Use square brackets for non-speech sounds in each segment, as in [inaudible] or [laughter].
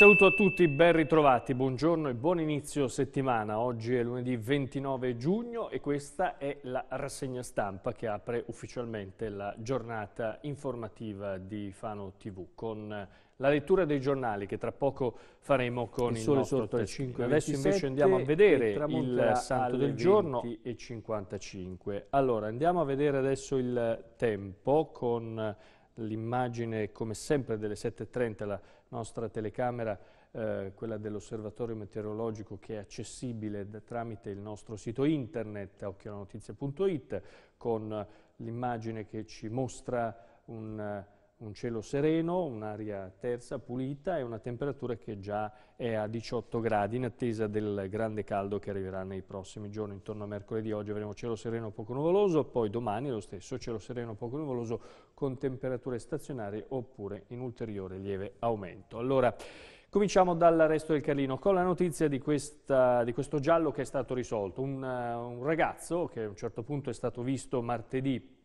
saluto a tutti, ben ritrovati, buongiorno e buon inizio settimana. Oggi è lunedì 29 giugno e questa è la rassegna stampa che apre ufficialmente la giornata informativa di Fano TV con la lettura dei giornali che tra poco faremo con il, il nostro 35. Adesso invece andiamo a vedere il santo del giorno e 55. Allora andiamo a vedere adesso il tempo con l'immagine come sempre delle 7.30 la nostra telecamera, eh, quella dell'osservatorio meteorologico che è accessibile da, tramite il nostro sito internet occhiolanotizie.it con l'immagine che ci mostra un un cielo sereno, un'aria terza, pulita e una temperatura che già è a 18 gradi in attesa del grande caldo che arriverà nei prossimi giorni. Intorno a mercoledì oggi avremo cielo sereno poco nuvoloso, poi domani lo stesso cielo sereno poco nuvoloso con temperature stazionarie oppure in ulteriore lieve aumento. Allora, Cominciamo dall'arresto del Carlino con la notizia di, questa, di, questo giallo che è stato risolto. Un, eh, un ragazzo che a un certo punto è stato visto martedì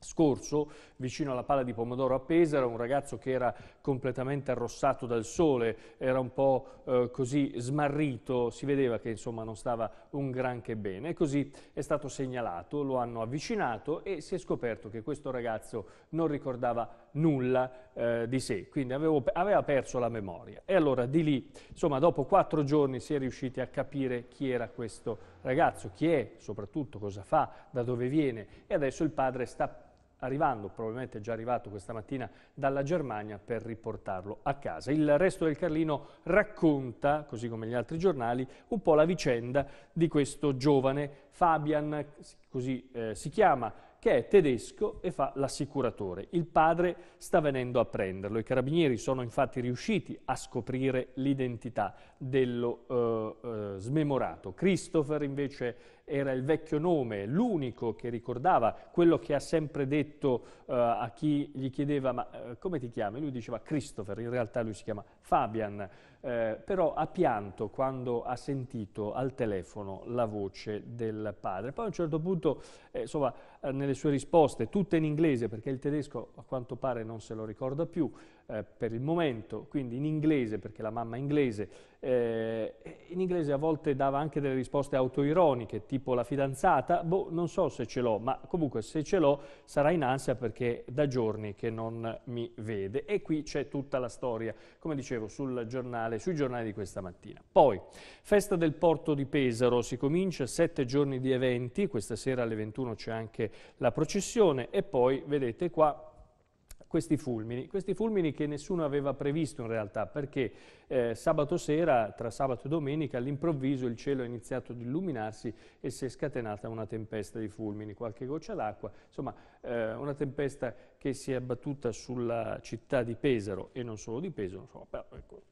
scorso vicino alla pala di pomodoro a Pesaro, un ragazzo che era completamente arrossato dal sole, era un po' eh, così smarrito, si vedeva che insomma non stava un granché bene. E così è stato segnalato, lo hanno avvicinato e si è scoperto che questo ragazzo non ricordava nulla eh, di sé, quindi avevo, aveva perso la memoria. E allora di lì, insomma, dopo quattro giorni si è riusciti a capire chi era questo ragazzo, chi è, soprattutto cosa fa, da dove viene e adesso il padre sta arrivando, probabilmente già arrivato questa mattina dalla Germania per riportarlo a casa. Il resto del Carlino racconta, così come gli altri giornali, un po' la vicenda di questo giovane Fabian, così eh, si chiama, che è tedesco e fa l'assicuratore. Il padre sta venendo a prenderlo. I carabinieri sono infatti riusciti a scoprire l'identità dello eh, eh, smemorato. Christopher invece era il vecchio nome, l'unico che ricordava quello che ha sempre detto eh, a chi gli chiedeva ma eh, come ti chiami? Lui diceva Christopher, in realtà lui si chiama Fabian, eh, però ha pianto quando ha sentito al telefono la voce del padre. Poi a un certo punto eh, insomma, eh, nelle sue risposte, tutte in inglese, perché il tedesco a quanto pare non se lo ricorda più eh, per il momento, quindi in inglese, perché la mamma è inglese, eh, in inglese a volte dava anche delle risposte autoironiche, tipo la fidanzata, boh, non so se ce l'ho, ma comunque se ce l'ho sarà in ansia perché da giorni che non mi vede. E qui c'è tutta la storia, come dicevo, giornale, sui giornali di questa mattina. Poi, festa del porto di Pesaro, si comincia sette giorni di eventi, questa sera alle 21 c'è anche la processione e poi vedete qua questi fulmini, questi fulmini che nessuno aveva previsto in realtà perché eh, sabato sera, tra sabato e domenica, all'improvviso il cielo ha iniziato ad illuminarsi e si è scatenata una tempesta di fulmini, qualche goccia d'acqua, insomma eh, una tempesta che si è abbattuta sulla città di Pesaro e non solo di Pesaro, insomma, però, ecco,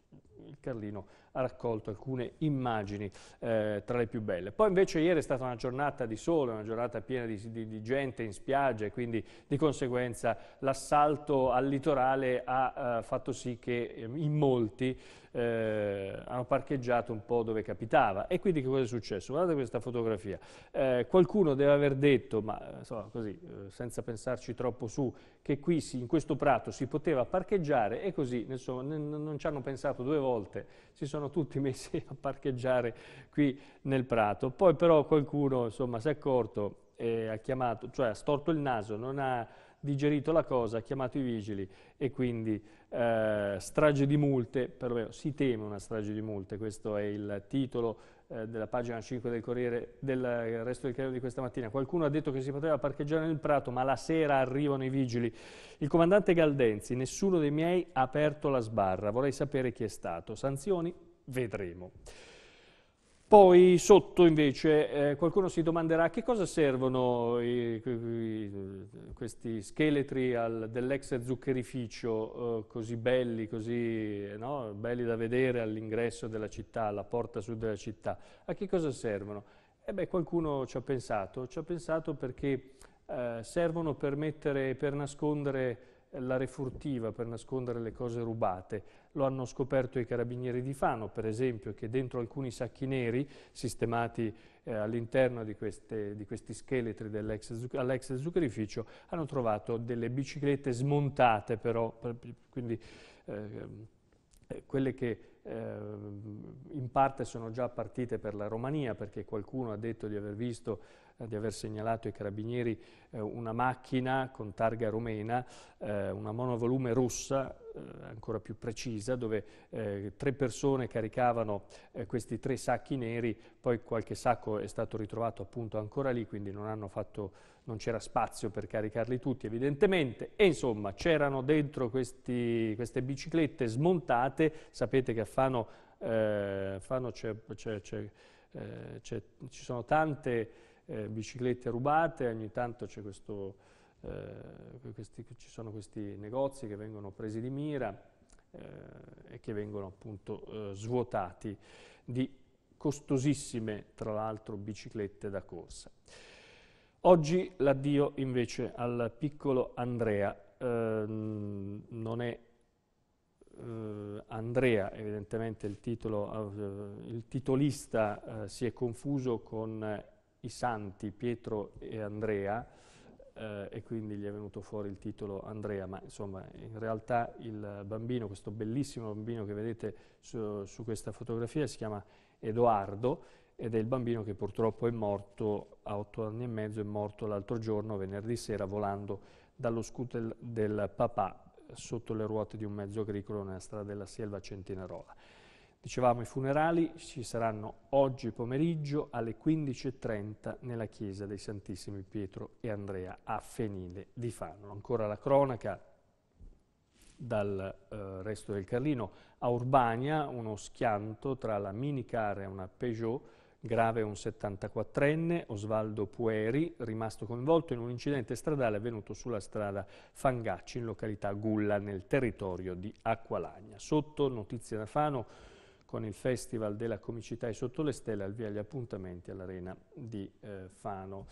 il Carlino ha raccolto alcune immagini eh, tra le più belle. Poi invece ieri è stata una giornata di sole, una giornata piena di, di, di gente in spiaggia e quindi di conseguenza l'assalto al litorale ha eh, fatto sì che ehm, in molti eh, hanno parcheggiato un po' dove capitava. E quindi che cosa è successo? Guardate questa fotografia. Eh, qualcuno deve aver detto, ma insomma, eh, così, eh, senza pensarci troppo su, che qui si, in questo prato si poteva parcheggiare e così insomma, non ci hanno pensato due volte volte, si sono tutti [laughs] messi a parcheggiare qui nel prato. Poi però qualcuno insomma, si è accorto e ha chiamato, cioè ha storto il naso, non ha digerito la cosa, ha chiamato i vigili e quindi eh, strage di multe, perlomeno si teme una strage di multe, questo è il titolo eh, della pagina 5 del Corriere del resto del Corriere di questa mattina. Qualcuno ha detto che si poteva parcheggiare nel Prato, ma la sera arrivano i vigili. Il comandante Galdenzi, nessuno dei miei ha aperto la sbarra. Vorrei sapere chi è stato. Sanzioni? Vedremo. Poi sotto invece eh, qualcuno si domanderà a che cosa servono i, i, questi scheletri dell'ex zuccherificio eh, così belli, così no? belli da vedere all'ingresso della città, alla porta sud della città. A che cosa servono? E eh beh, qualcuno ci ha pensato, ci ha pensato perché eh, servono per, mettere, per nascondere la refurtiva per nascondere le cose rubate. Lo hanno scoperto i carabinieri di Fano, per esempio, che dentro alcuni sacchi neri sistemati eh, all'interno di, di, questi scheletri all'ex zuccherificio hanno trovato delle biciclette smontate però, per, quindi eh, eh quelle che eh, in parte sono già partite per la Romania perché qualcuno ha detto di aver visto, eh, di aver segnalato ai carabinieri eh, una macchina con targa romena, eh, una monovolume rossa ancora più precisa, dove tre persone caricavano questi tre sacchi neri, poi qualche sacco è stato ritrovato appunto ancora lì, quindi non, fatto, non c'era spazio per caricarli tutti evidentemente, e insomma c'erano dentro questi, queste biciclette smontate, sapete che a Fano eh, fanno, c è, c è, eh, ci sono tante eh, biciclette rubate, ogni tanto questo, eh, questi, ci sono questi negozi che vengono presi di mira eh, e che vengono appunto eh, svuotati di costosissime, tra l'altro, biciclette da corsa. Oggi l'addio invece al piccolo Andrea ehm, non è eh, Andrea, evidentemente il, titolo, eh, il titolista eh, si è confuso con eh, i santi Pietro e Andrea eh, e quindi gli è venuto fuori il titolo Andrea, ma insomma in realtà il bambino, questo bellissimo bambino che vedete su, su questa fotografia si chiama Edoardo ed è il bambino che purtroppo è morto a otto anni e mezzo, è morto l'altro giorno, venerdì sera, volando dallo scooter del papà sotto le ruote di un mezzo agricolo nella strada della Selva Centinarola. Dicevamo i funerali ci saranno oggi pomeriggio alle 15.30 nella chiesa dei Santissimi Pietro e Andrea a Fenile di Fano. Ancora la cronaca dal eh, resto del Carlino a Urbania, uno schianto tra la minicar e una Peugeot Grave un 74enne, Osvaldo Pueri, rimasto coinvolto in un incidente stradale avvenuto sulla strada Fangacci in località Gulla, nel territorio di Acqualagna. Sotto notizie da Fano con il Festival della Comicità e Sotto le Stelle al via gli appuntamenti all'Arena di eh, Fano.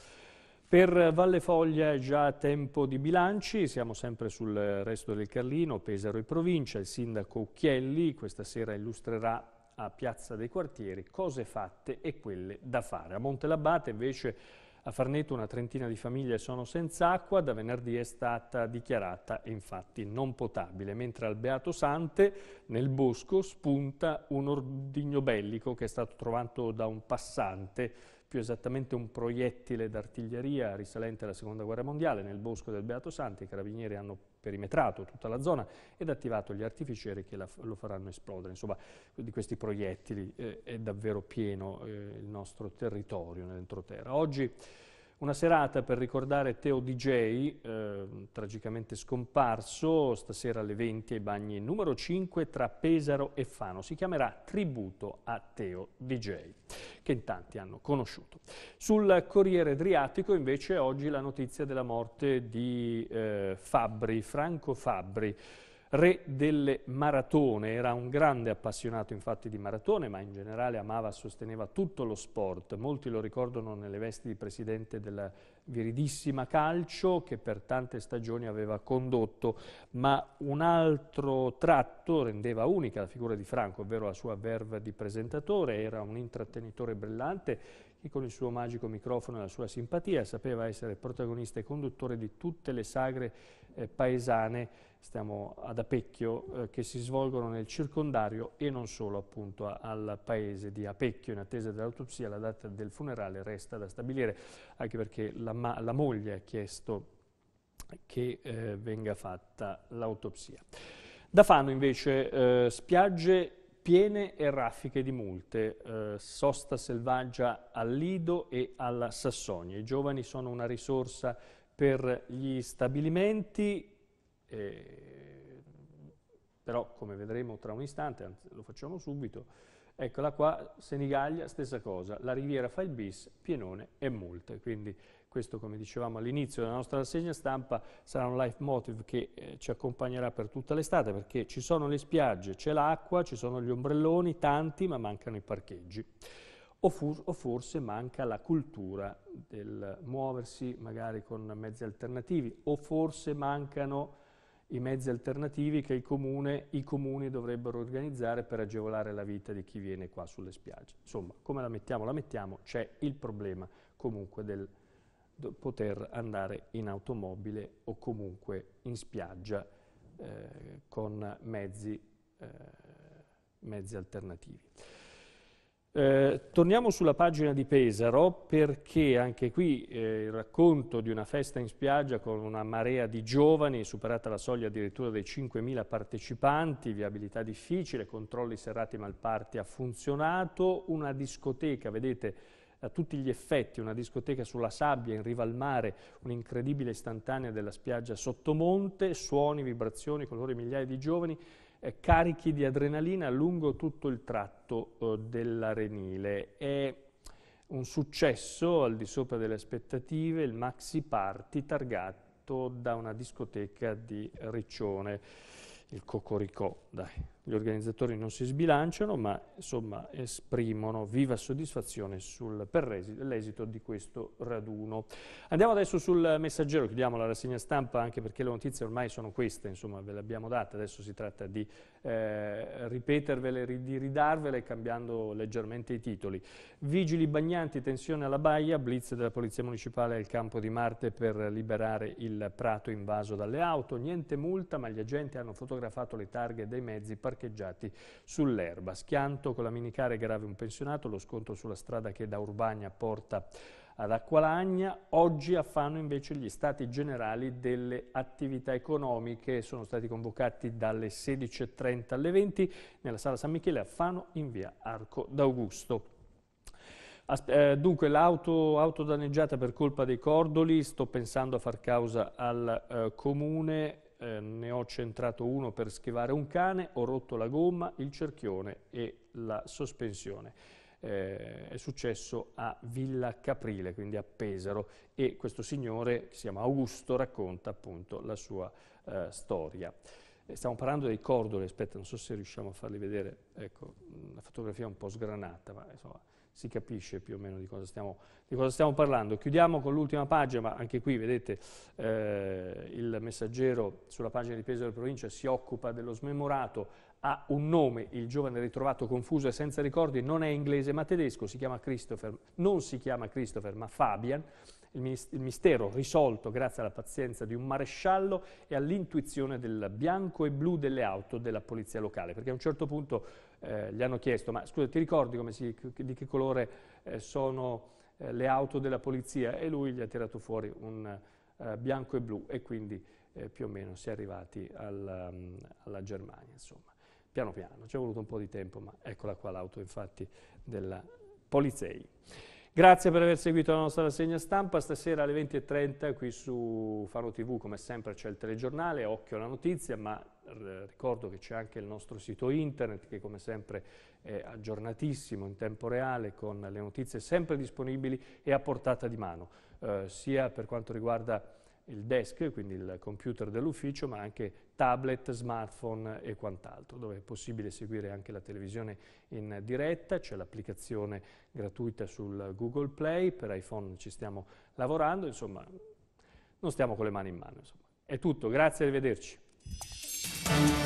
Per Valle Foglia è già tempo di bilanci, siamo sempre sul resto del Carlino, Pesaro e provincia. Il sindaco Ucchielli questa sera illustrerà a Piazza dei Quartieri, cose fatte e quelle da fare. A Montelabbate invece a Farneto una trentina di famiglie sono senza acqua, da venerdì è stata dichiarata infatti non potabile, mentre al Beato Sante nel bosco spunta un ordigno bellico che è stato trovato da un passante più esattamente un proiettile d'artiglieria risalente alla Seconda Guerra Mondiale nel bosco del Beato Santi. I carabinieri hanno perimetrato tutta la zona ed attivato gli artificieri che la, lo faranno esplodere. Insomma, di questi proiettili eh, è davvero pieno eh, il nostro territorio nell'entroterra. Oggi una serata per ricordare Teo DJ, eh, tragicamente scomparso, stasera alle 20 ai bagni numero 5 tra Pesaro e Fano. Si chiamerà Tributo a Teo DJ, che in tanti hanno conosciuto. Sul Corriere Adriatico invece oggi la notizia della morte di eh, Fabri, Franco Fabri, re delle maratone, era un grande appassionato infatti di maratone, ma in generale amava e sosteneva tutto lo sport. Molti lo ricordano nelle vesti di presidente della viridissima calcio che per tante stagioni aveva condotto, ma un altro tratto rendeva unica la figura di Franco, ovvero la sua verve di presentatore, era un intrattenitore brillante che con il suo magico microfono e la sua simpatia sapeva essere protagonista e conduttore di tutte le sagre eh, paesane, stiamo ad Apecchio, eh, che si svolgono nel circondario e non solo appunto a, al paese di Apecchio. In attesa dell'autopsia la data del funerale resta da stabilire, anche perché la, la moglie ha chiesto che eh, venga fatta l'autopsia. Da Fano invece eh, spiagge piene e raffiche di multe, eh, sosta selvaggia al Lido e alla Sassonia. I giovani sono una risorsa per gli stabilimenti, eh, però come vedremo tra un istante, anzi lo facciamo subito, eccola qua, Senigallia stessa cosa, la riviera fa il bis, pienone e multe, quindi questo, come dicevamo all'inizio della nostra rassegna stampa, sarà un leitmotiv che eh, ci accompagnerà per tutta l'estate perché ci sono le spiagge, c'è l'acqua, ci sono gli ombrelloni, tanti, ma mancano i parcheggi. O, for o, forse manca la cultura del muoversi magari con mezzi alternativi, o forse mancano i mezzi alternativi che il comune, i comuni dovrebbero organizzare per agevolare la vita di chi viene qua sulle spiagge. Insomma, come la mettiamo? La mettiamo, c'è il problema comunque del poter andare in automobile o comunque in spiaggia eh, con mezzi, eh, mezzi alternativi. Eh, torniamo sulla pagina di Pesaro perché anche qui eh, il racconto di una festa in spiaggia con una marea di giovani, superata la soglia addirittura dei 5.000 partecipanti, viabilità difficile, controlli serrati malparti ha funzionato, una discoteca, vedete, a tutti gli effetti una discoteca sulla sabbia in riva al mare, un'incredibile istantanea della spiaggia sottomonte, suoni, vibrazioni, colori, migliaia di giovani eh, carichi di adrenalina lungo tutto il tratto eh, dell'Arenile. È un successo al di sopra delle aspettative, il maxi party targato da una discoteca di Riccione il cocoricò, dai, gli organizzatori non si sbilanciano, ma insomma esprimono viva soddisfazione sul, per l'esito di questo raduno. Andiamo adesso sul messaggero, chiudiamo la rassegna stampa anche perché le notizie ormai sono queste, insomma ve le abbiamo date, adesso si tratta di eh, ripetervele, di ridarvele cambiando leggermente i titoli. Vigili bagnanti, tensione alla baia, blitz della Polizia Municipale al campo di Marte per liberare il prato invaso dalle auto. Niente multa, ma gli agenti hanno fotografato le targhe dei mezzi parcheggiati sull'erba. Schianto con la minicare grave un pensionato, lo scontro sulla strada che da Urbania porta ad Acqualagna, oggi a Fano invece gli stati generali delle attività economiche sono stati convocati dalle 16.30 alle 20 nella sala San Michele a Fano in via Arco d'Augusto. Eh, dunque l'auto auto danneggiata per colpa dei cordoli, sto pensando a far causa al eh, comune, eh, ne ho centrato uno per schivare un cane, ho rotto la gomma, il cerchione e la sospensione eh, è successo a Villa Caprile, quindi a Pesaro, e questo signore, che si chiama Augusto, racconta appunto la sua eh, storia. Eh, stiamo parlando dei cordoli, aspetta, non so se riusciamo a farli vedere, ecco, mm, la fotografia è un po' sgranata, ma insomma si capisce più o meno di cosa stiamo, di cosa stiamo parlando. Chiudiamo con l'ultima pagina, ma anche qui vedete eh, il messaggero sulla pagina di Pesaro e Provincia si occupa dello smemorato, ha un nome, il giovane ritrovato confuso e senza ricordi non è inglese ma tedesco, si chiama Christopher, non si chiama Christopher ma Fabian, il mistero risolto grazie alla pazienza di un maresciallo e all'intuizione del bianco e blu delle auto della polizia locale, perché a un certo punto eh, gli hanno chiesto ma scusa ti ricordi si, di che colore eh, sono eh, le auto della polizia e lui gli ha tirato fuori un eh, bianco e blu e quindi eh, più o meno si è arrivati al, mm, alla Germania. Insomma piano piano, ci è voluto un po' di tempo, ma eccola qua l'auto infatti della Polizei. Grazie per aver seguito la nostra rassegna stampa, stasera alle 20.30 qui su Faro TV come sempre c'è il telegiornale, occhio alla notizia, ma eh, ricordo che c'è anche il nostro sito internet che come sempre è aggiornatissimo in tempo reale con le notizie sempre disponibili e a portata di mano, eh, sia per quanto riguarda il desk, quindi il computer dell'ufficio, ma anche tablet, smartphone e quant'altro, dove è possibile seguire anche la televisione in diretta, c'è l'applicazione gratuita sul Google Play, per iPhone ci stiamo lavorando, insomma non stiamo con le mani in mano. Insomma. È tutto, grazie e arrivederci.